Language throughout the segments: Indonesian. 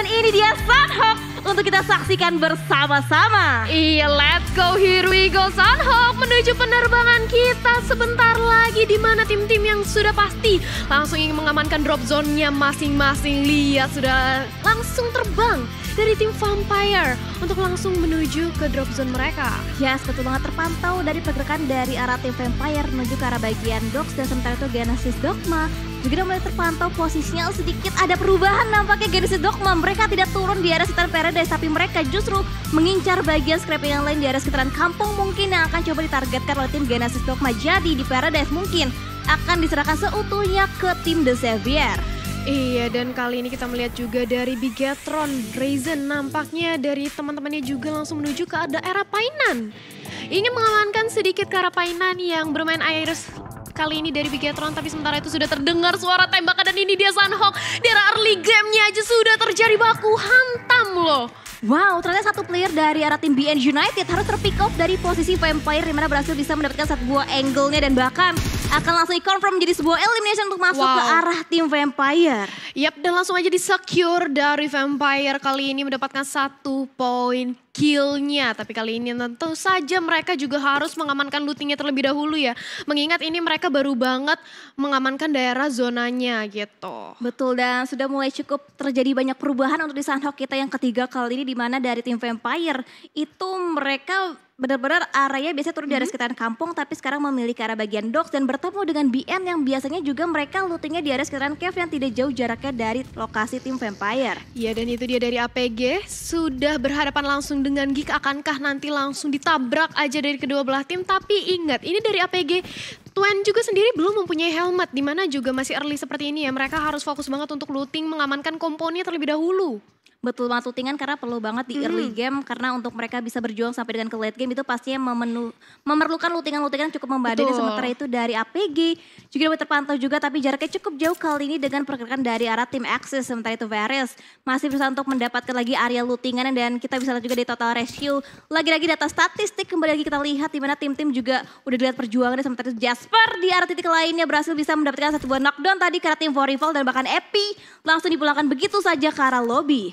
Dan ini dia Sanhok untuk kita saksikan bersama-sama. Iya, let's go. Here we go Sanhok menuju penerbangan kita sebentar lagi di mana tim-tim yang sudah pasti langsung ingin mengamankan drop zone-nya masing-masing. Lihat sudah langsung terbang dari tim Vampire untuk langsung menuju ke drop zone mereka. Yes, betul banget terpantau dari pergerakan dari arah tim Vampire menuju ke arah bagian Dogs dan sementara itu Genesis Dogma juga mulai terpantau posisinya oh, sedikit ada perubahan nampaknya Genesis Dogma. Mereka tidak turun di area sekitar Paradise tapi mereka justru mengincar bagian scraping yang lain di area sekitaran kampung mungkin yang akan coba ditargetkan oleh tim Genesis Dogma jadi di Paradise mungkin akan diserahkan seutuhnya ke tim The Xavier. Iya dan kali ini kita melihat juga dari Bigatron, Raisin nampaknya dari teman-temannya juga langsung menuju ke daerah Painan. Ingin mengamankan sedikit ke arah Painan yang bermain Iris kali ini dari Bigetron. Tapi sementara itu sudah terdengar suara tembakan dan ini dia Sanhok. Dari early game-nya aja sudah terjadi baku hantam loh. Wow, ternyata satu player dari arah tim BN United harus terpick off dari posisi Vampire dimana berhasil bisa mendapatkan satu buah angle-nya dan bahkan akan langsung di confirm jadi sebuah elimination untuk masuk wow. ke arah tim Vampire. Yap, dan langsung aja di secure dari Vampire kali ini mendapatkan satu poin killnya. Tapi kali ini tentu saja mereka juga harus mengamankan lootingnya terlebih dahulu ya. Mengingat ini mereka baru banget mengamankan daerah zonanya gitu. Betul dan sudah mulai cukup terjadi banyak perubahan untuk di Sunhawk kita yang ketiga kali ini. Dimana dari tim Vampire itu mereka benar-benar ah, area biasanya turun mm -hmm. di sekitaran kampung tapi sekarang memilih ke arah bagian docks dan bertemu dengan BM yang biasanya juga mereka lootingnya di area sekitaran cave yang tidak jauh jaraknya dari lokasi tim Vampire. Iya dan itu dia dari APG sudah berhadapan langsung dengan Geek akankah nanti langsung ditabrak aja dari kedua belah tim tapi ingat ini dari APG Tuan juga sendiri belum mempunyai helmet di mana juga masih early seperti ini ya mereka harus fokus banget untuk looting mengamankan komponen terlebih dahulu betul banget tutingan karena perlu banget di mm early game karena untuk mereka bisa berjuang sampai dengan ke late game itu pastinya memenu, memerlukan lutingan-lutingan cukup membadai dan sementara itu dari APG juga dapat terpantau juga tapi jaraknya cukup jauh kali ini dengan pergerakan dari arah tim Axis sementara itu Varys masih berusaha untuk mendapatkan lagi area lutingan dan kita bisa lihat juga di total ratio lagi-lagi data statistik kembali lagi kita lihat di mana tim-tim juga udah dilihat perjuangannya sementara itu Jasper di arah titik lainnya berhasil bisa mendapatkan satu buah knockdown tadi karena tim Vorival dan bahkan Epi langsung dipulangkan begitu saja ke arah lobby.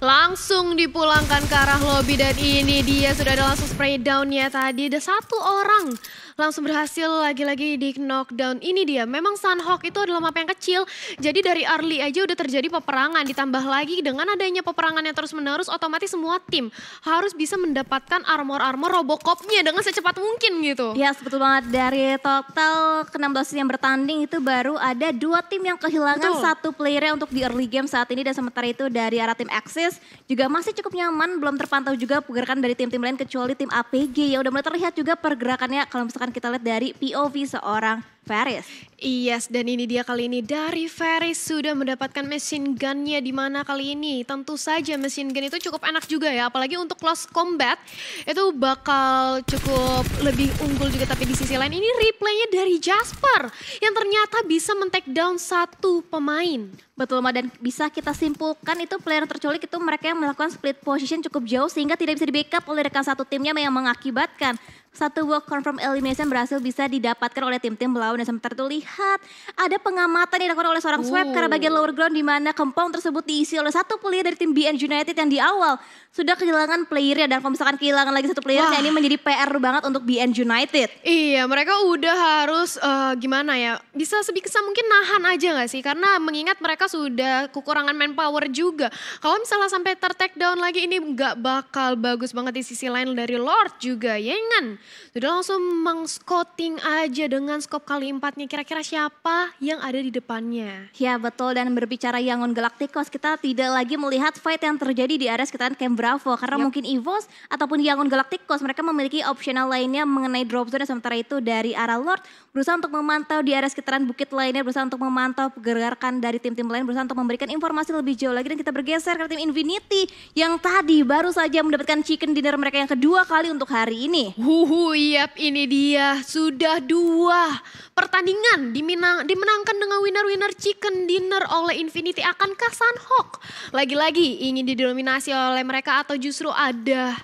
Langsung dipulangkan ke arah lobby dan ini dia sudah ada langsung spray down downnya tadi. Ada satu orang langsung berhasil lagi-lagi di knockdown. Ini dia, memang Sunhawk itu adalah map yang kecil. Jadi dari early aja udah terjadi peperangan. Ditambah lagi dengan adanya peperangan yang terus menerus otomatis semua tim harus bisa mendapatkan armor-armor Robocopnya dengan secepat mungkin gitu. Ya sebetul banget. Dari total ke-16 yang bertanding itu baru ada dua tim yang kehilangan betul. satu player untuk di early game saat ini. Dan sementara itu dari arah tim Axis juga masih cukup nyaman. Belum terpantau juga pergerakan dari tim-tim lain kecuali tim APG Ya udah mulai terlihat juga pergerakannya kalau misalkan akan kita lihat dari POV seorang Ferris. Yes, dan ini dia kali ini dari Ferris sudah mendapatkan mesin gunnya di mana kali ini. Tentu saja mesin gun itu cukup enak juga ya, apalagi untuk close combat itu bakal cukup lebih unggul juga. Tapi di sisi lain ini replaynya dari Jasper yang ternyata bisa men down satu pemain. Betul, Ma. Dan bisa kita simpulkan itu player terculik itu mereka yang melakukan split position cukup jauh sehingga tidak bisa di backup oleh rekan satu timnya yang mengakibatkan satu walk confirm from elimination berhasil bisa didapatkan oleh tim-tim melawan dan sementara itu lihat ada pengamatan yang dilakukan oleh seorang swab oh. karena bagian lower ground di mana kempong tersebut diisi oleh satu player dari tim BN United yang di awal sudah kehilangan playernya dan kalau misalkan kehilangan lagi satu player ini menjadi PR banget untuk BN United. Iya, mereka udah harus uh, gimana ya? Bisa sebisa mungkin nahan aja gak sih? Karena mengingat mereka sudah kekurangan manpower juga. Kalau misalnya sampai ter down lagi ini nggak bakal bagus banget di sisi lain dari Lord juga, ya enggak. Kan? Sudah langsung meng aja dengan skop kali empatnya. Kira-kira siapa yang ada di depannya? Ya betul dan berbicara Yangon Galacticos kita tidak lagi melihat fight yang terjadi di area sekitaran Camp Bravo. Karena yep. mungkin Evos ataupun Yangon Galacticos mereka memiliki opsional lainnya mengenai drop zone. Sementara itu dari arah Lord berusaha untuk memantau di area sekitaran bukit lainnya. Berusaha untuk memantau pergerakan dari tim-tim lain. Berusaha untuk memberikan informasi lebih jauh lagi dan kita bergeser ke tim Infinity yang tadi baru saja mendapatkan chicken dinner mereka yang kedua kali untuk hari ini. Uhu, yap ini dia sudah dua pertandingan dimenang, dimenangkan dengan winner-winner chicken dinner oleh Infinity. Akankah Sanhok lagi-lagi ingin didominasi oleh mereka atau justru ada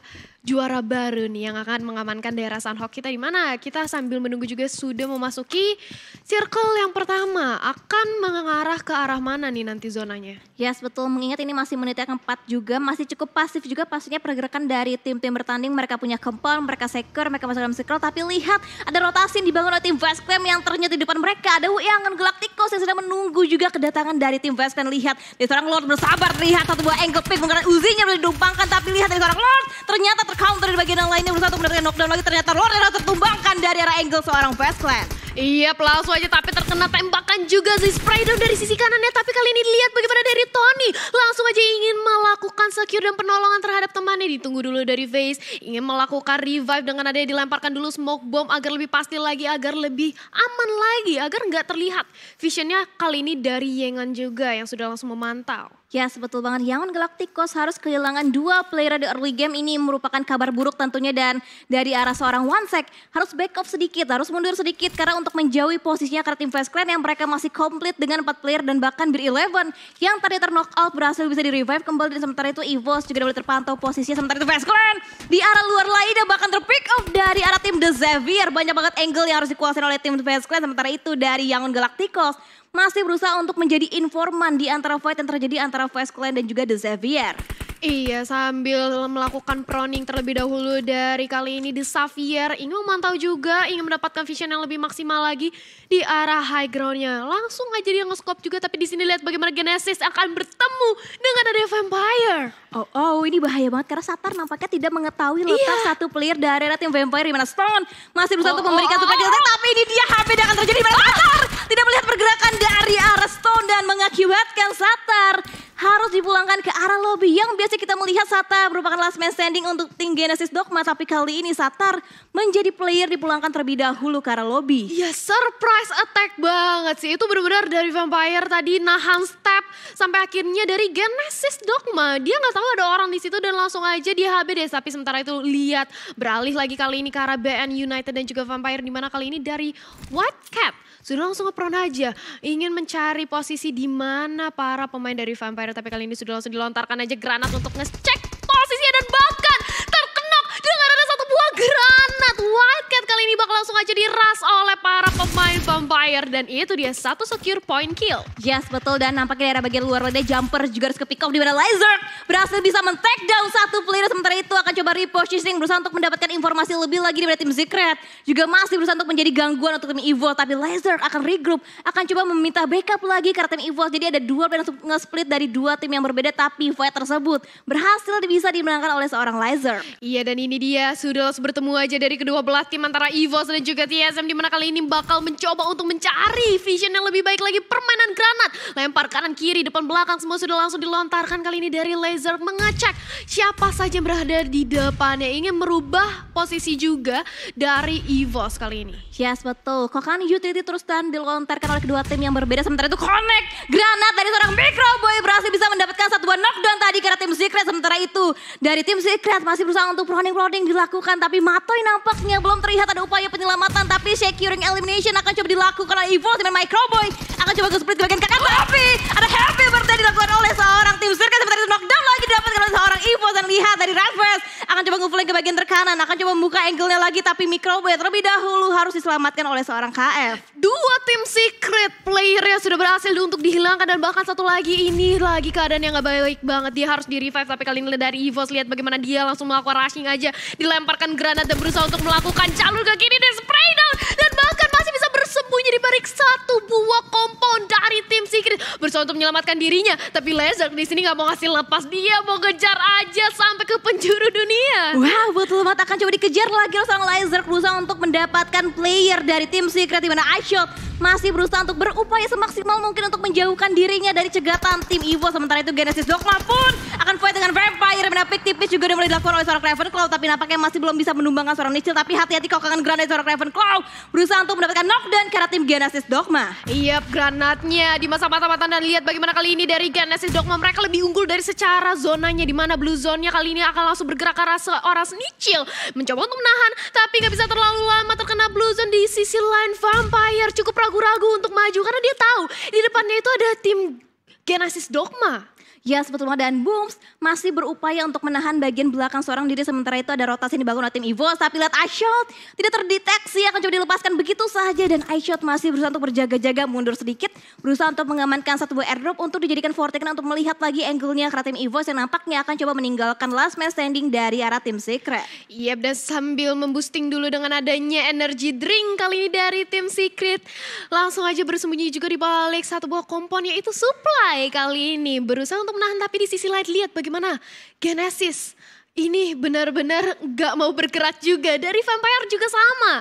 juara baru nih yang akan mengamankan daerah Sanhok kita di mana kita sambil menunggu juga sudah memasuki circle yang pertama akan mengarah ke arah mana nih nanti zonanya? Yes betul mengingat ini masih menit yang keempat juga masih cukup pasif juga pastinya pergerakan dari tim-tim bertanding mereka punya kempon mereka seker mereka masuk dalam circle tapi lihat ada rotasi yang dibangun oleh tim Vasclem yang ternyata di depan mereka ada Wiangan Galacticos yang sedang menunggu juga kedatangan dari tim Vasclem lihat dari seorang Lord bersabar lihat satu buah angle pick menggunakan uzinya sudah didumpangkan tapi lihat dari seorang Lord ternyata ter Counter di bagian yang lainnya berusaha untuk mendapatkan knockdown lagi. Ternyata Lorena tertumbangkan dari arah angle seorang Clan. Iya pelasu aja tapi terkena tembakan juga sih Spider dari sisi kanannya. Tapi kali ini lihat bagaimana dari Tony. Langsung aja ingin melakukan secure dan penolongan terhadap temannya. Ditunggu dulu dari Face. Ingin melakukan revive dengan adanya dilemparkan dulu smoke bomb agar lebih pasti lagi. Agar lebih aman lagi. Agar nggak terlihat. Visionnya kali ini dari Yengan juga yang sudah langsung memantau. Ya sebetulnya banget, Yangon Galacticos harus kehilangan dua player di early game ini merupakan kabar buruk tentunya dan dari arah seorang Wansek harus back off sedikit, harus mundur sedikit karena untuk untuk menjauhi posisinya tim Flash Clan yang mereka masih komplit dengan 4 player dan bahkan Beer Eleven yang tadi terknock out berhasil bisa direvive kembali dan sementara itu Evos juga boleh terpantau posisinya sementara itu Flash Clan di arah luar lainnya bahkan terpick off dari arah tim The Xavier banyak banget angle yang harus dikuasai oleh tim Flash Clan sementara itu dari Yangon Galacticos masih berusaha untuk menjadi informan di antara fight yang terjadi antara Flash Clan dan juga The Xavier. Iya, sambil melakukan proning terlebih dahulu dari kali ini di Xavier, ingin memantau juga, ingin mendapatkan vision yang lebih maksimal lagi di arah high groundnya. Langsung aja dia nge-scope juga, tapi di sini lihat bagaimana Genesis akan bertemu dengan ada Vampire. Oh, oh, ini bahaya banget karena Satar nampaknya tidak mengetahui iya. letak iya. satu player dari tim Vampire di mana Stone masih berusaha oh, untuk oh, memberikan oh, oh, oh. tapi ini dia HP yang akan terjadi di mana Satar tidak melihat pergerakan dari arah Stone dan mengakibatkan Satar harus dipulangkan ke arah lobby. Yang biasa kita melihat Satar merupakan last man standing untuk tim Genesis Dogma. Tapi kali ini Satar menjadi player dipulangkan terlebih dahulu ke arah lobby. Ya surprise attack banget sih. Itu benar-benar dari Vampire tadi nahan step sampai akhirnya dari Genesis Dogma. Dia nggak tahu ada orang di situ dan langsung aja dia HB deh. Tapi sementara itu lihat beralih lagi kali ini ke arah BN United dan juga Vampire. Dimana kali ini dari White Cap. Sudah langsung ngepron aja. Ingin mencari posisi di mana para pemain dari Vampire Fire tapi kali ini sudah langsung dilontarkan aja granat untuk ngecek posisinya dan bahkan terkenok dengan ada satu buah granat. Wildcat kali ini bakal langsung aja diras oleh para pemain Vampire. Dan itu dia satu secure point kill. Yes, betul. Dan nampaknya daerah bagian luar leda jumper juga harus ke pick di Dimana Lizard berhasil bisa men-take down satu player. Sementara itu akan coba repositioning berusaha untuk mendapatkan informasi lebih lagi daripada tim Secret. Juga masih berusaha untuk menjadi gangguan untuk tim Evil. Tapi Lizard akan regroup, akan coba meminta backup lagi karena tim Evil. Jadi ada dua player yang nge-split dari dua tim yang berbeda. Tapi fight tersebut berhasil bisa dimenangkan oleh seorang Lizard. Iya dan ini dia Sudah bertemu aja dari kedua kedua belah tim antara EVOS dan juga TSM di mana kali ini bakal mencoba untuk mencari vision yang lebih baik lagi permainan granat. Lempar kanan kiri depan belakang semua sudah langsung dilontarkan kali ini dari laser mengecek siapa saja yang berada di depannya ingin merubah posisi juga dari EVOS kali ini. Yes, betul. Kokan utility terus dan dilontarkan oleh kedua tim yang berbeda. Sementara itu connect granat dari seorang micro boy berhasil bisa mendapatkan satu buah knockdown tadi karena tim Secret. Sementara itu dari tim Secret masih berusaha untuk proning-proning dilakukan. Tapi Matoy nampaknya belum terlihat ada upaya penyelamatan. Tapi securing elimination akan coba dilakukan oleh Evo dengan micro boy. Akan coba ke split di bagian kakak. Tapi ada happy birthday dilakukan oleh seorang tim Secret. Sementara itu knockdown lagi didapatkan oleh seorang Evo. Dan lihat dari Radford akan coba ngeflank ke bagian terkanan, akan coba membuka angle-nya lagi tapi microwave terlebih dahulu harus diselamatkan oleh seorang KF. Dua tim secret player yang sudah berhasil untuk dihilangkan dan bahkan satu lagi ini lagi keadaan yang gak baik banget. Dia harus di revive tapi kali ini dari Evos lihat bagaimana dia langsung melakukan rushing aja. Dilemparkan granat dan berusaha untuk melakukan jalur ke kiri dan spray down dan bahkan masih bersembunyi di balik satu buah kompon dari tim Secret. Berusaha untuk menyelamatkan dirinya. Tapi Lazar di sini nggak mau ngasih lepas. Dia mau kejar aja sampai ke penjuru dunia. Wow, betul banget akan coba dikejar lagi sama Lazar berusaha untuk mendapatkan player dari tim Secret. di mana Ashot masih berusaha untuk berupaya semaksimal mungkin untuk menjauhkan dirinya dari cegatan tim Evo. Sementara itu Genesis Dogma pun akan fight dengan Vampire. pick tipis juga udah mulai dilakukan oleh seorang Ravenclaw. Tapi nampaknya masih belum bisa menumbangkan seorang Nichil. Tapi hati-hati kau kangen Grand dari seorang Ravenclaw. Berusaha untuk mendapatkan knockdown dan tim Genesis Dogma. Iya, yep, granatnya di masa mata-mata dan lihat bagaimana kali ini dari Genesis Dogma mereka lebih unggul dari secara zonanya di mana blue zone kali ini akan langsung bergerak ke arah seorang Snitchil mencoba untuk menahan tapi nggak bisa terlalu lama terkena blue zone di sisi lain vampire cukup ragu-ragu untuk maju karena dia tahu di depannya itu ada tim Genesis Dogma. Yes, sebetulnya Dan Booms masih berupaya untuk menahan bagian belakang seorang diri. Sementara itu ada rotasi di dibangun oleh tim Evo. Tapi lihat iShot tidak terdeteksi akan coba dilepaskan begitu saja. Dan iShot masih berusaha untuk berjaga-jaga mundur sedikit. Berusaha untuk mengamankan satu buah airdrop untuk dijadikan fortekan untuk melihat lagi angle-nya karena tim Evo yang nampaknya akan coba meninggalkan last man standing dari arah tim Secret. Iya, yep, dan sambil memboosting dulu dengan adanya energy drink kali ini dari tim Secret. Langsung aja bersembunyi juga di balik satu buah kompon yaitu supply kali ini. Berusaha untuk menahan, tapi di sisi lain lihat bagaimana Genesis ini benar-benar gak mau bergerak juga. Dari vampire juga sama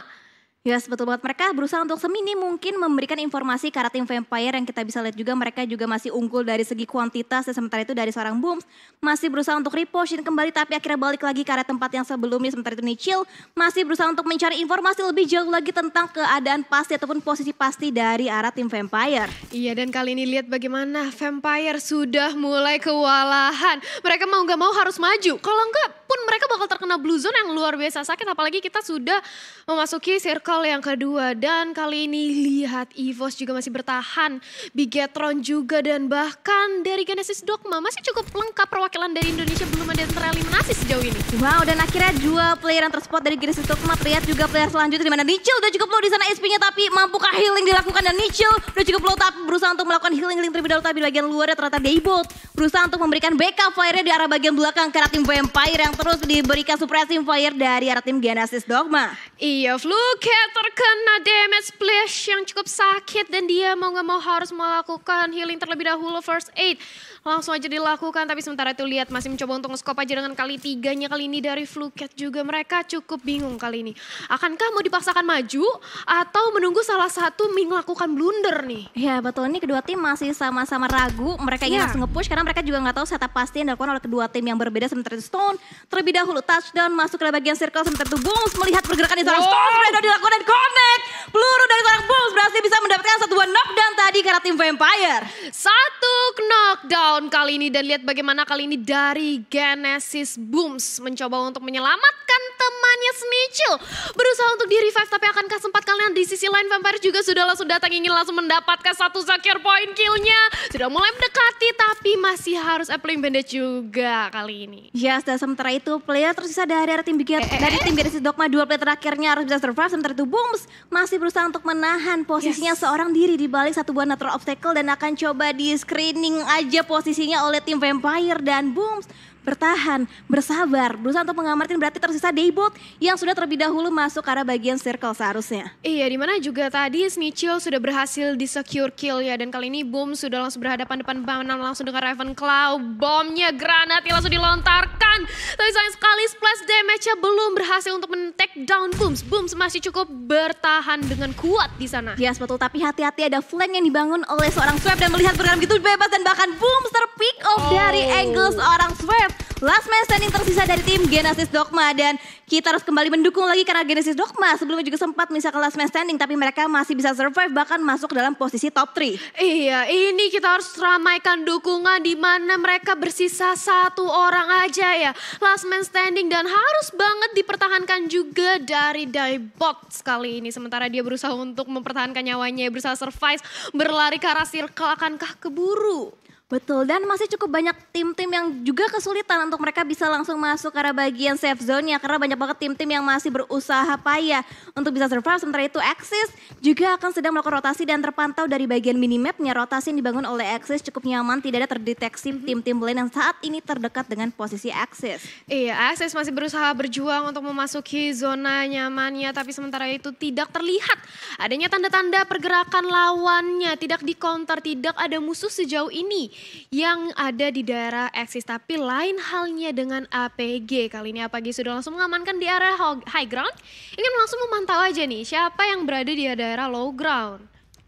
Ya yes, betul banget. Mereka berusaha untuk seminim mungkin memberikan informasi ke tim Vampire yang kita bisa lihat juga mereka juga masih unggul dari segi kuantitas dan ya, sementara itu dari seorang Booms masih berusaha untuk reposition kembali tapi akhirnya balik lagi ke arah tempat yang sebelumnya sementara itu Nichil masih berusaha untuk mencari informasi lebih jauh lagi tentang keadaan pasti ataupun posisi pasti dari arah tim Vampire. Iya dan kali ini lihat bagaimana Vampire sudah mulai kewalahan. Mereka mau nggak mau harus maju. Kalau enggak pun mereka bakal terkena blue zone yang luar biasa sakit apalagi kita sudah memasuki circle Hal yang kedua dan kali ini lihat Evos juga masih bertahan, Bigetron juga dan bahkan dari Genesis Dogma masih cukup lengkap perwakilan dari Indonesia belum ada yang tereliminasi sejauh ini. Wow dan akhirnya dua player yang terspot dari Genesis Dogma terlihat juga player selanjutnya di mana Nichil udah cukup low di sana SP-nya tapi mampukah healing dilakukan dan Nichil udah cukup low tapi berusaha untuk melakukan healing healing terlebih dahulu tapi bagian luarnya ternyata Daybolt berusaha untuk memberikan backup fire-nya di arah bagian belakang karena tim Vampire yang terus diberikan supresi fire dari arah tim Genesis Dogma. Iya, Fluke terkena damage splash yang cukup sakit dan dia mau nggak mau harus melakukan healing terlebih dahulu first aid langsung aja dilakukan. Tapi sementara itu lihat masih mencoba untuk ngeskop aja dengan kali tiganya kali ini dari Fluket juga. Mereka cukup bingung kali ini. Akankah mau dipaksakan maju atau menunggu salah satu lakukan blunder nih? Ya betul ini kedua tim masih sama-sama ragu. Mereka ingin ya. langsung nge-push karena mereka juga nggak tahu setup pasti yang dilakukan oleh kedua tim yang berbeda. Sementara itu Stone terlebih dahulu touchdown masuk ke bagian circle. Sementara itu Bungs melihat pergerakan di seorang wow. Stone. Sudah dilakukan dan connect. Peluru dari seorang Bungs berhasil bisa mendapatkan satu knockdown tadi karena tim Vampire. Satu knockdown tahun kali ini dan lihat bagaimana kali ini dari Genesis Booms mencoba untuk menyelamatkan temannya Snitchel. Berusaha untuk di revive tapi akankah sempat kalian di sisi lain Vampire juga sudah langsung datang ingin langsung mendapatkan satu secure point killnya. Sudah mulai mendekati tapi masih harus applying bandage juga kali ini. Ya yes, dan sementara itu player tersisa dari, eh, eh, dari tim Bigger, dari tim Genesis Dogma dua player terakhirnya harus bisa survive sementara itu Booms masih berusaha untuk menahan posisinya yes. seorang diri di balik satu buah natural obstacle dan akan coba di screening aja posisi posisinya oleh tim Vampire dan boom bertahan, bersabar, berusaha untuk mengamatin berarti tersisa debut yang sudah terlebih dahulu masuk ke arah bagian circle seharusnya. Iya, di mana juga tadi Snitchel sudah berhasil di secure kill ya dan kali ini Boom sudah langsung berhadapan depan bangunan langsung dengan Raven Ravenclaw. Bomnya granat yang langsung dilontarkan. Tapi sayang sekali splash damage-nya belum berhasil untuk men down Boom. Boom masih cukup bertahan dengan kuat di sana. Yes, iya, betul. Tapi hati-hati ada flank yang dibangun oleh seorang Swap dan melihat bergerak gitu bebas dan bahkan Boom terpick off oh. dari angle seorang Swap. Last man standing tersisa dari tim Genesis Dogma dan kita harus kembali mendukung lagi karena Genesis Dogma sebelumnya juga sempat misalkan last man standing tapi mereka masih bisa survive bahkan masuk dalam posisi top 3. Iya, ini kita harus ramaikan dukungan di mana mereka bersisa satu orang aja ya. Last man standing dan harus banget dipertahankan juga dari Daibot sekali ini sementara dia berusaha untuk mempertahankan nyawanya berusaha survive berlari ke arah circle akankah keburu? Betul, dan masih cukup banyak tim-tim yang juga kesulitan untuk mereka bisa langsung masuk ke arah bagian safe zone ya. Karena banyak banget tim-tim yang masih berusaha payah untuk bisa survive. Sementara itu Axis juga akan sedang melakukan rotasi dan terpantau dari bagian minimapnya. Rotasi yang dibangun oleh Axis cukup nyaman, tidak ada terdeteksi mhm. tim-tim lain yang saat ini terdekat dengan posisi Axis. Iya, Axis masih berusaha berjuang untuk memasuki zona nyamannya. Tapi sementara itu tidak terlihat adanya tanda-tanda pergerakan lawannya. Tidak di counter, tidak ada musuh sejauh ini yang ada di daerah eksis. Tapi lain halnya dengan APG. Kali ini APG sudah langsung mengamankan di area high ground. Ingin langsung memantau aja nih siapa yang berada di daerah low ground.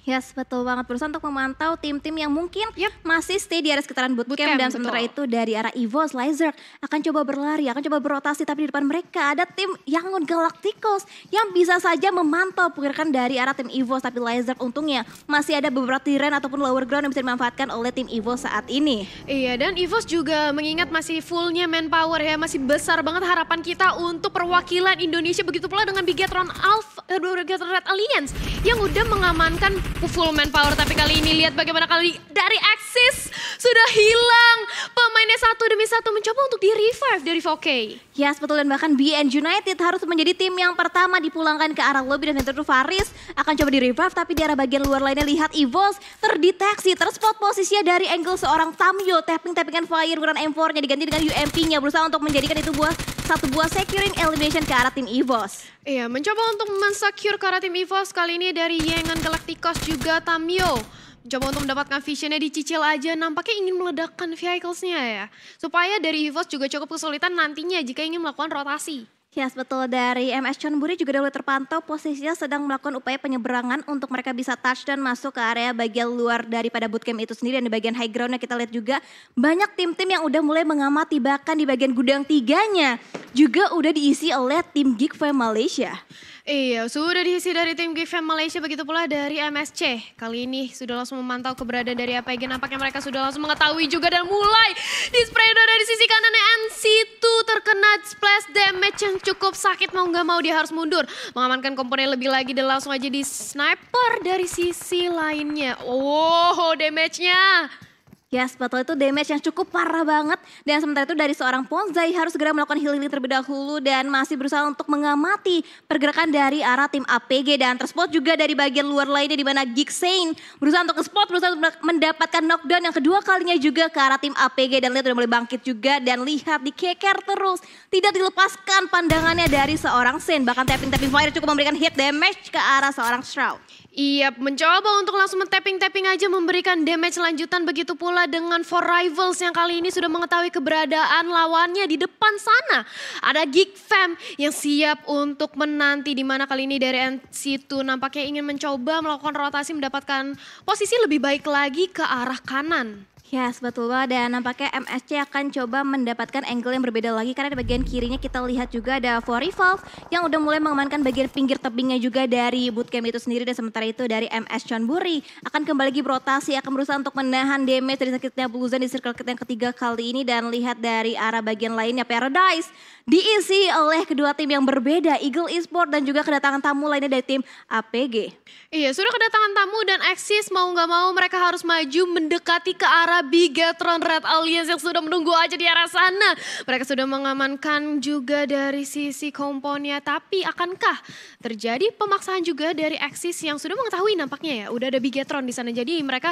Yes, betul banget. perusahaan untuk memantau tim-tim yang mungkin yep. masih stay di area sekitaran bootcamp, bootcamp dan sementara itu dari arah Evo, Slizer akan coba berlari, akan coba berotasi tapi di depan mereka ada tim Yangon Galacticos yang bisa saja memantau pergerakan dari arah tim Evo tapi Slizer untungnya masih ada beberapa tiran ataupun lower ground yang bisa dimanfaatkan oleh tim Evo saat ini. Iya, dan Evo juga mengingat masih fullnya manpower ya, masih besar banget harapan kita untuk perwakilan Indonesia begitu pula dengan Bigetron Alpha Rugator Red Alliance yang udah mengamankan full manpower tapi kali ini lihat bagaimana kali dari Axis sudah hilang pemainnya satu demi satu mencoba untuk di revive dari 4K. Ya yes, betul dan bahkan BN United harus menjadi tim yang pertama dipulangkan ke arah lobby dan tentu Faris akan coba di revive tapi di arah bagian luar lainnya lihat Evos terdeteksi terspot posisinya dari angle seorang Tamyo tapping-tappingan fire guna M4-nya diganti dengan UMP-nya berusaha untuk menjadikan itu buah satu buah securing elimination ke arah tim Evos. Iya, mencoba untuk mensecure karena tim EVOS kali ini dari Yengen Galacticos juga Tamio. Mencoba untuk mendapatkan visionnya dicicil aja, nampaknya ingin meledakkan vehicles-nya ya. Supaya dari EVOS juga cukup kesulitan nantinya jika ingin melakukan rotasi. Ya betul. Dari MS Chonburi juga dahulu terpantau posisinya sedang melakukan upaya penyeberangan untuk mereka bisa touch dan masuk ke area bagian luar daripada bootcamp itu sendiri. Dan di bagian high groundnya kita lihat juga banyak tim-tim yang udah mulai mengamati bahkan di bagian gudang tiganya juga udah diisi oleh tim Geek Malaysia. Iya, sudah diisi dari tim GFM Malaysia, begitu pula dari MSC. Kali ini sudah langsung memantau keberadaan dari APG, nampaknya mereka sudah langsung mengetahui juga dan mulai di Spredo dari sisi kanannya NC2 terkena splash damage yang cukup sakit, mau nggak mau dia harus mundur. Mengamankan komponen lebih lagi dan langsung aja di sniper dari sisi lainnya. Wow, damage-nya Yes, ya, betul itu damage yang cukup parah banget. Dan sementara itu dari seorang Ponzai harus segera melakukan healing terlebih dahulu dan masih berusaha untuk mengamati pergerakan dari arah tim APG dan terspot juga dari bagian luar lainnya di mana Gixane berusaha untuk spot berusaha untuk mendapatkan knockdown yang kedua kalinya juga ke arah tim APG dan lihat udah mulai bangkit juga dan lihat dikeker terus. Tidak dilepaskan pandangannya dari seorang Sen bahkan tapping-tapping fire cukup memberikan hit damage ke arah seorang Shroud. Iya, mencoba untuk langsung men-tapping-tapping aja memberikan damage lanjutan begitu pula dengan Four Rivals yang kali ini sudah mengetahui keberadaan lawannya di depan sana. Ada Geek Fam yang siap untuk menanti di mana kali ini dari situ 2 nampaknya ingin mencoba melakukan rotasi mendapatkan posisi lebih baik lagi ke arah kanan. Yes, sebetulnya banget dan nampaknya MSC akan coba mendapatkan angle yang berbeda lagi karena di bagian kirinya kita lihat juga ada four revolve yang udah mulai mengamankan bagian pinggir tebingnya juga dari bootcamp itu sendiri dan sementara itu dari MS Chonburi akan kembali lagi berotasi akan berusaha untuk menahan damage dari sakitnya Bluzan di circle yang ketiga kali ini dan lihat dari arah bagian lainnya Paradise diisi oleh kedua tim yang berbeda Eagle Esport dan juga kedatangan tamu lainnya dari tim APG. Iya, sudah kedatangan tamu dan Axis mau nggak mau mereka harus maju mendekati ke arah para Bigetron Red Alliance yang sudah menunggu aja di arah sana. Mereka sudah mengamankan juga dari sisi komponnya. Tapi akankah terjadi pemaksaan juga dari Axis yang sudah mengetahui nampaknya ya. Udah ada Bigetron di sana. Jadi mereka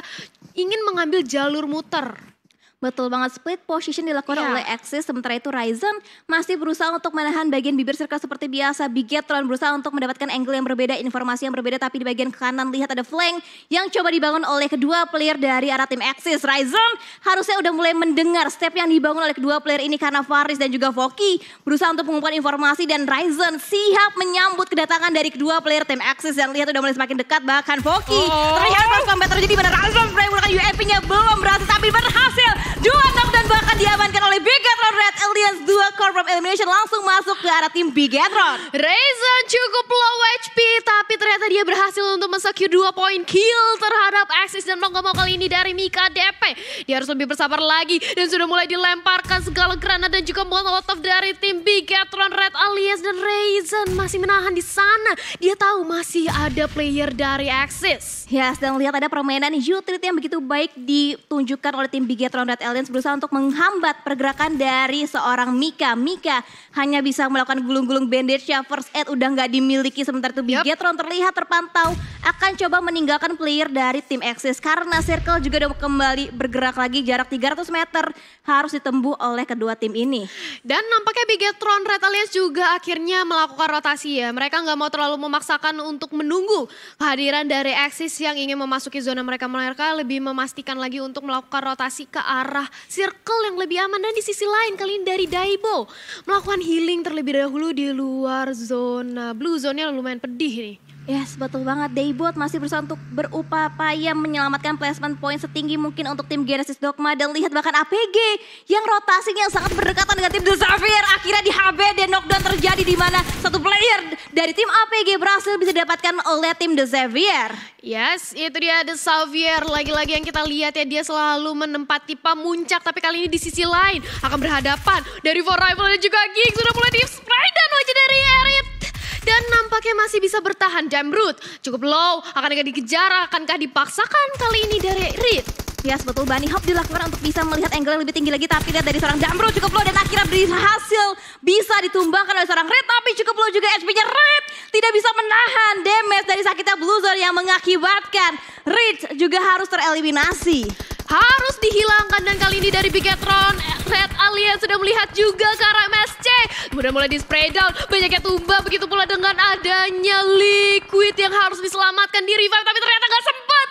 ingin mengambil jalur muter Betul banget split position dilakukan yeah. oleh Axis sementara itu Ryzen masih berusaha untuk menahan bagian bibir circle seperti biasa. Bigetron berusaha untuk mendapatkan angle yang berbeda, informasi yang berbeda tapi di bagian kanan lihat ada flank yang coba dibangun oleh kedua player dari arah tim Axis. Ryzen harusnya udah mulai mendengar step yang dibangun oleh kedua player ini karena Faris dan juga Voki berusaha untuk mengumpulkan informasi dan Ryzen siap menyambut kedatangan dari kedua player tim Axis yang lihat udah mulai semakin dekat bahkan Voki oh. terlihat pas combat terjadi pada Ryzen sebenarnya menggunakan UMP-nya belum berhasil tapi berhasil Dua top dan bahkan diamankan oleh Bigetron Red Aliens. Dua core from elimination langsung masuk ke arah tim Bigetron. Reza cukup low HP tapi ternyata dia berhasil untuk mensecure dua poin kill terhadap Axis dan Monggo kali ini dari Mika DP. Dia harus lebih bersabar lagi dan sudah mulai dilemparkan segala granat dan juga molotov dari tim Bigetron Red Aliens dan Reza masih menahan di sana. Dia tahu masih ada player dari Axis. Ya, yes, sedang lihat ada permainan utility yang begitu baik ditunjukkan oleh tim Bigetron Red Aliens Aliens berusaha untuk menghambat pergerakan dari seorang Mika. Mika hanya bisa melakukan gulung-gulung bandage ya First aid udah nggak dimiliki sementara itu Bigetron yep. terlihat terpantau akan coba meninggalkan player dari tim Axis karena Circle juga udah kembali bergerak lagi jarak 300 meter harus ditempuh oleh kedua tim ini. Dan nampaknya Bigetron Red Alliance juga akhirnya melakukan rotasi ya. Mereka nggak mau terlalu memaksakan untuk menunggu kehadiran dari Axis yang ingin memasuki zona mereka mereka lebih memastikan lagi untuk melakukan rotasi ke arah sebuah circle yang lebih aman. Dan di sisi lain kali ini dari Daibo melakukan healing terlebih dahulu di luar zona. Blue zone-nya lumayan pedih nih. Yes, ya, sebetul banget. Daybot masih berusaha untuk berupaya menyelamatkan placement point setinggi mungkin untuk tim Genesis Dogma. Dan lihat bahkan APG yang rotasinya yang sangat berdekatan dengan tim The Xavier Akhirnya di HB dan knockdown terjadi di mana satu player dari tim APG berhasil bisa didapatkan oleh tim The Xavier. Yes, itu dia The Xavier. Lagi-lagi yang kita lihat ya dia selalu menempati pamuncak. Tapi kali ini di sisi lain akan berhadapan dari For Rival dan juga King Sudah mulai di spray dan wajah dari Erit dan nampaknya masih bisa bertahan Ruth, Cukup low, akan dikejar, akankah dipaksakan kali ini dari Reed? Ya sebetulnya Bani Hop dilakukan untuk bisa melihat angle yang lebih tinggi lagi tapi lihat dari seorang Jamro cukup low dan akhirnya berhasil bisa ditumbangkan oleh seorang Red tapi cukup low juga HP-nya Red tidak bisa menahan damage dari sakitnya Bluezer yang mengakibatkan Red juga harus tereliminasi. Harus dihilangkan dan kali ini dari Bigetron, Red Alien sudah melihat juga ke arah MSC. Kemudian mulai di spray down, banyaknya tumbang begitu pula dengan adanya Liquid yang harus diselamatkan di revive tapi ternyata gak sempat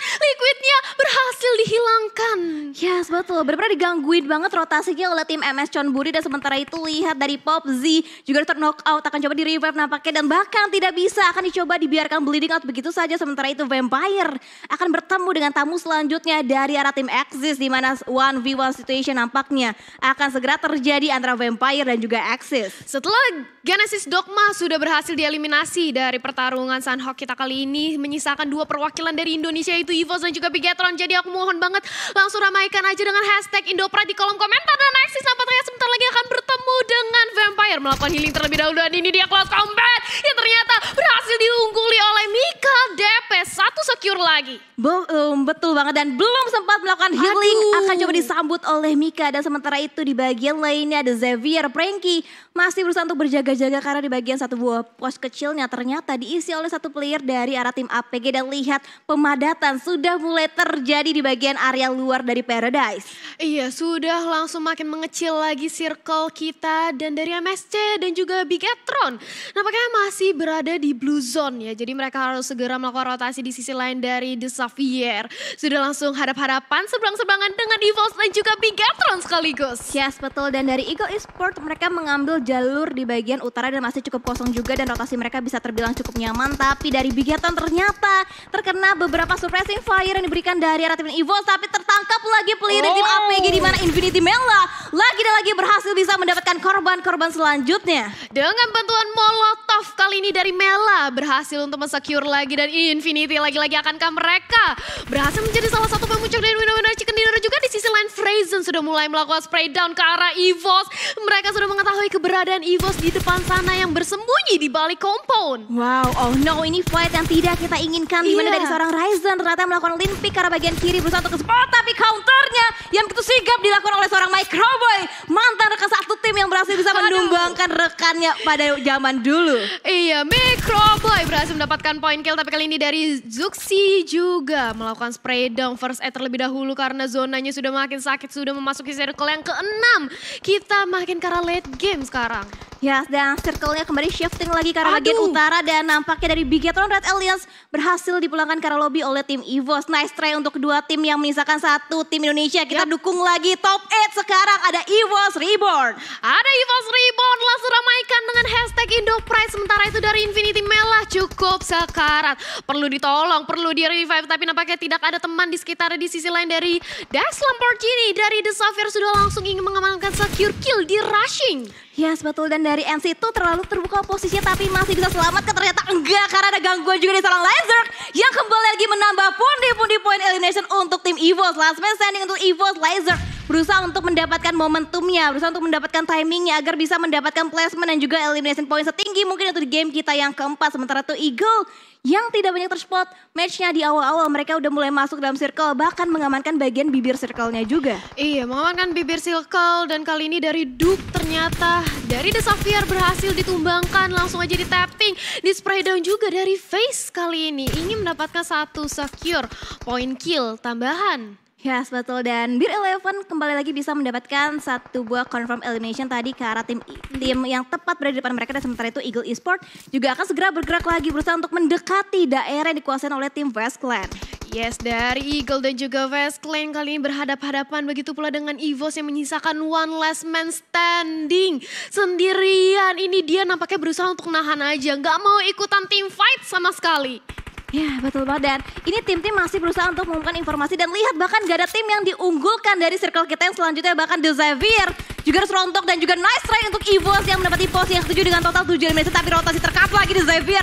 dihilangkan. Yes, betul. Benar-benar digangguin banget rotasinya oleh tim MS Chonburi dan sementara itu lihat dari Pop Z juga ter knockout akan coba di revive nampaknya dan bahkan tidak bisa akan dicoba dibiarkan bleeding out begitu saja sementara itu Vampire akan bertemu dengan tamu selanjutnya dari arah tim Axis di mana 1v1 situation nampaknya akan segera terjadi antara Vampire dan juga Axis. Setelah Genesis Dogma sudah berhasil dieliminasi dari pertarungan Sunhawk kita kali ini menyisakan dua perwakilan dari Indonesia yaitu Evos dan juga Bigetron. Jadi aku mohon banget. Langsung ramaikan aja dengan hashtag Indopra di kolom komentar. Dan Axis nampaknya sebentar lagi akan bertemu dengan vampire. Melakukan healing terlebih dahulu dan ini dia close combat. Yang ternyata berhasil diungguli oleh Mika DP. Satu secure lagi. belum betul banget dan belum sempat melakukan healing. Aduh. Akan coba disambut oleh Mika. Dan sementara itu di bagian lainnya ada Xavier Pranky. Masih berusaha untuk berjaga-jaga karena di bagian satu buah pos kecilnya ternyata diisi oleh satu player dari arah tim APG. Dan lihat pemadatan sudah mulai terjadi di bagian bagian area luar dari Paradise. Iya, sudah langsung makin mengecil lagi circle kita dan dari MSC dan juga Bigetron. Nampaknya masih berada di blue zone ya. Jadi mereka harus segera melakukan rotasi di sisi lain dari The Xavier. Sudah langsung hadap-hadapan seberang-seberangan dengan Evolve dan juga Bigetron sekaligus. Yes, betul. Dan dari Eagle Esports mereka mengambil jalur di bagian utara dan masih cukup kosong juga dan rotasi mereka bisa terbilang cukup nyaman. Tapi dari Bigetron ternyata terkena beberapa suppressing fire yang diberikan dari arah tim Evos tapi tertangkap lagi pelirin oh. tim APG di mana Infinity Mela lagi dan lagi berhasil bisa mendapatkan korban-korban selanjutnya. Dengan bantuan Molotov kali ini dari Mela berhasil untuk mensecure lagi dan Infinity lagi-lagi akankah mereka berhasil menjadi salah satu pemuncak dari winner-winner chicken dinner juga Airline Frazen sudah mulai melakukan spray down ke arah Evos. Mereka sudah mengetahui keberadaan Evos di depan sana yang bersembunyi di balik compound. Wow, oh no ini fight yang tidak kita inginkan. Dimana yeah. dari seorang Ryzen ternyata melakukan limpik ke arah bagian kiri berusaha untuk kesepot. Tapi counternya yang begitu sigap dilakukan oleh seorang Microboy. Mantan rekan satu tim yang berhasil bisa menumbangkan rekannya pada zaman dulu. Iya, Microboy berhasil mendapatkan poin kill. Tapi kali ini dari Zuxi juga melakukan spray down first aid terlebih dahulu karena zonanya sudah makin sakit sudah memasuki circle yang keenam. Kita makin ke arah late game sekarang. Ya, yes, dan circle-nya kembali shifting lagi ke arah bagian utara dan nampaknya dari Bigetron Red Alliance berhasil dipulangkan ke arah lobby oleh tim EVOS. Nice try untuk dua tim yang menyisakan satu tim Indonesia. Kita yep. dukung lagi top 8 sekarang ada EVOS Reborn. Ada EVOS Reborn langsung ramaikan dengan hashtag Indo Sementara itu dari Infinity Melah cukup sekarat. Perlu ditolong, perlu di revive tapi nampaknya tidak ada teman di sekitar di sisi lain dari Dash Lampor Fortini dari The Sapphire sudah langsung ingin mengamankan secure kill di rushing. Yes, betul. Dan dari NC itu terlalu terbuka posisinya tapi masih bisa selamat. Ternyata enggak karena ada gangguan juga di seorang laser yang kembali lagi menambah pundi-pundi poin elimination untuk tim EVOS. Last man standing untuk EVOS, laser berusaha untuk mendapatkan momentumnya, berusaha untuk mendapatkan timingnya agar bisa mendapatkan placement dan juga elimination point setinggi mungkin untuk di game kita yang keempat. Sementara itu Eagle yang tidak banyak terspot matchnya di awal-awal mereka udah mulai masuk dalam circle bahkan mengamankan bagian bibir circle-nya juga. Iya, mengamankan bibir circle dan kali ini dari Duke ternyata dari The Sapphire berhasil ditumbangkan langsung aja di tapping, di spray down juga dari Face kali ini ingin mendapatkan satu secure point kill tambahan. Yes, betul. Dan Beer Eleven kembali lagi bisa mendapatkan satu buah confirm elimination tadi ke arah tim tim yang tepat berada di depan mereka. Dan sementara itu Eagle Esport juga akan segera bergerak lagi berusaha untuk mendekati daerah yang dikuasai oleh tim West Clan. Yes, dari Eagle dan juga West Clan kali ini berhadap-hadapan. Begitu pula dengan Evos yang menyisakan one last man standing. Sendirian ini dia nampaknya berusaha untuk nahan aja. Nggak mau ikutan tim fight sama sekali. Ya betul banget dan ini tim-tim masih berusaha untuk mengumumkan informasi dan lihat bahkan gak ada tim yang diunggulkan dari circle kita yang selanjutnya bahkan The Xavier juga harus rontok dan juga nice try untuk Evos yang mendapati posisi yang setuju dengan total 7 eliminasi tapi rotasi terkap lagi The Xavier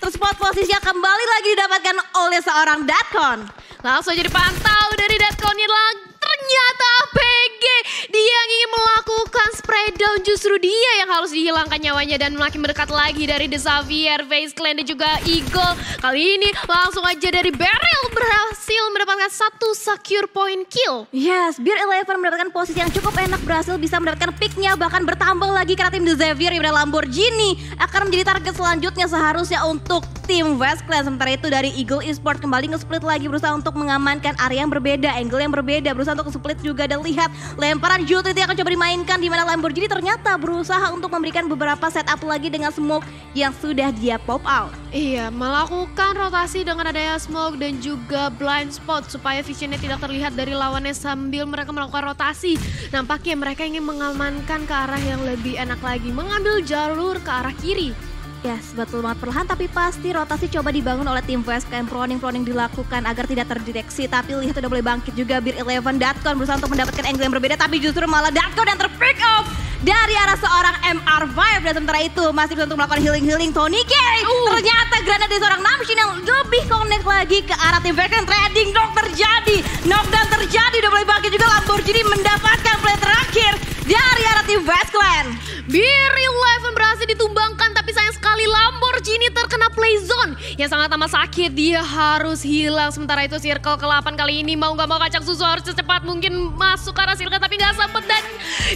terus spot posisinya kembali lagi didapatkan oleh seorang datcon Langsung jadi pantau dari ini lagi ternyata PG Dia yang ingin melakukan spray down justru dia yang harus dihilangkan nyawanya dan makin mendekat lagi dari The Xavier, Face Clan dan juga Eagle. Kali ini langsung aja dari Beryl berhasil mendapatkan satu secure point kill. Yes, Beer Eleven mendapatkan posisi yang cukup enak berhasil bisa mendapatkan picknya bahkan bertambah lagi karena tim The Xavier yang Lamborghini akan menjadi target selanjutnya seharusnya untuk tim West Clan. Sementara itu dari Eagle Esports kembali nge-split lagi berusaha untuk mengamankan area yang berbeda, angle yang berbeda, berusaha untuk split juga dan lihat lemparan Jul yang akan coba dimainkan di mana Lamborghini ternyata berusaha untuk memberikan beberapa setup lagi dengan smoke yang sudah dia pop out. Iya, melakukan rotasi dengan adanya smoke dan juga blind spot supaya visionnya tidak terlihat dari lawannya sambil mereka melakukan rotasi. Nampaknya mereka ingin mengamankan ke arah yang lebih enak lagi, mengambil jalur ke arah kiri. Yes, betul banget perlahan tapi pasti rotasi coba dibangun oleh tim VSKM Proning-Proning dilakukan agar tidak terdeteksi. Tapi lihat udah boleh bangkit juga Beer11.com berusaha untuk mendapatkan angle yang berbeda tapi justru malah Datko yang terpick up dari arah seorang mr Vibe dan sementara itu masih berusaha untuk melakukan healing-healing Tony K. Uh. Ternyata granat dari seorang Namshin yang lebih connect lagi ke arah tim VSKM trading knock terjadi. Knockdown terjadi udah boleh bangkit juga Lamborghini mendapatkan play terakhir dari Aratim Clan. Biri Eleven berhasil ditumbangkan tapi sayang sekali Lamborghini terkena play zone yang sangat amat sakit. Dia harus hilang sementara itu circle ke-8 kali ini mau gak mau kacang susu harus secepat mungkin masuk ke arah circle tapi gak sempet dan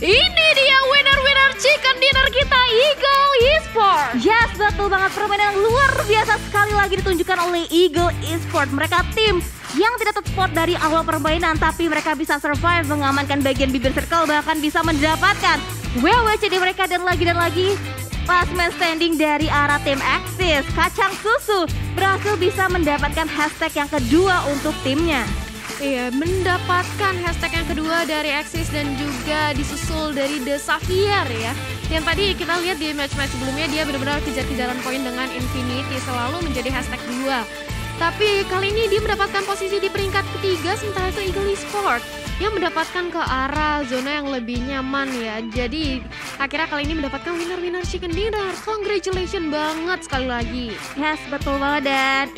ini dia winner-winner chicken dinner kita Eagle Esports. Yes betul banget permainan yang luar biasa sekali lagi ditunjukkan oleh Eagle Esports. Mereka tim yang tidak terspot dari awal permainan tapi mereka bisa survive mengamankan bagian bibir circle bahkan bisa mendapatkan WWCD mereka dan lagi dan lagi last man standing dari arah tim Axis. Kacang susu berhasil bisa mendapatkan hashtag yang kedua untuk timnya. Iya, mendapatkan hashtag yang kedua dari Axis dan juga disusul dari The Xavier ya. Yang tadi kita lihat di match-match sebelumnya dia benar-benar kejar-kejaran poin dengan Infinity selalu menjadi hashtag dua. Tapi kali ini dia mendapatkan posisi di peringkat ketiga sementara itu Eagle Sport yang mendapatkan ke arah zona yang lebih nyaman ya. Jadi akhirnya kali ini mendapatkan winner-winner chicken dinner. Congratulations banget sekali lagi. Yes, betul banget dan